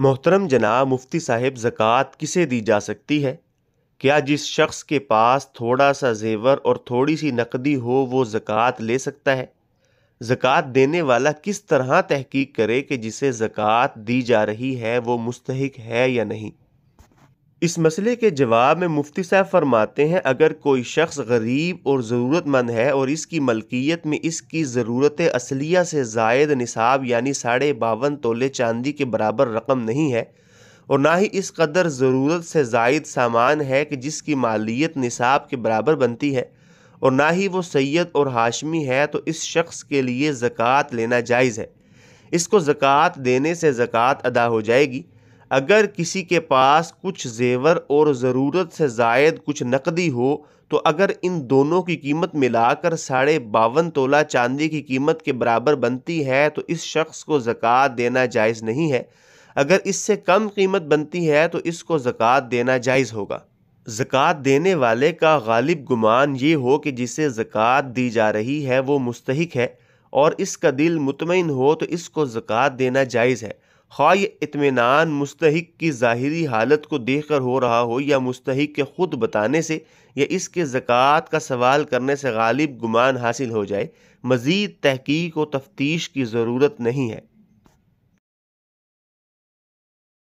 मोहतरम जना मुफ्ती साहब ज़क़़त किसे दी जा सकती है क्या जिस शख्स के पास थोड़ा सा ज़ेवर और थोड़ी सी नकदी हो वो ज़क़़त ले सकता है ज़क़़त देने वाला किस तरह तहकीक करे कि जिसे ज़क़़त दी जा रही है वो मुस्तक है या नहीं इस मसले के जवाब में मुफ्ती साहब फरमाते हैं अगर कोई शख्स गरीब और ज़रूरतमंद है और इसकी मलकियत में इसकी ज़रूरत असलिया से जायद निसाब यानी साढ़े बावन तोले चांदी के बराबर रकम नहीं है और ना ही इस कदर ज़रूरत से जायद सामान है कि जिसकी मालियत निसाब के बराबर बनती है और ना ही वो सैयद और हाशमी है तो इस शख्स के लिए ज़क़़त लेना जायज़ है इसको ज़क़़त देने से ज़क़़त अदा हो जाएगी अगर किसी के पास कुछ जेवर और ज़रूरत से जायद कुछ नकदी हो तो अगर इन दोनों की कीमत मिलाकर साढ़े बावन तोला चांदी की कीमत के बराबर बनती है तो इस शख्स को ज़क़़त देना जायज़ नहीं है अगर इससे कम कीमत बनती है तो इसको ज़क़़त देना जायज़ होगा ज़क़़त देने वाले का गालिब गुमान ये हो कि जिसे ज़क़़त दी जा रही है वो मुस्तक है और इसका दिल मुतमिन हो तो इसको ज़क़़त देना जायज़ है ख्वा यह इतमान मुस्तक की ज़ाहरी हालत को देख कर हो रहा हो या मुस्तक के ख़ुद बताने से या इसके ज़क़़त का सवाल करने से गालिब गुमान हासिल हो जाए मज़ीद तहकीक व तफ्तीश की ज़रूरत नहीं है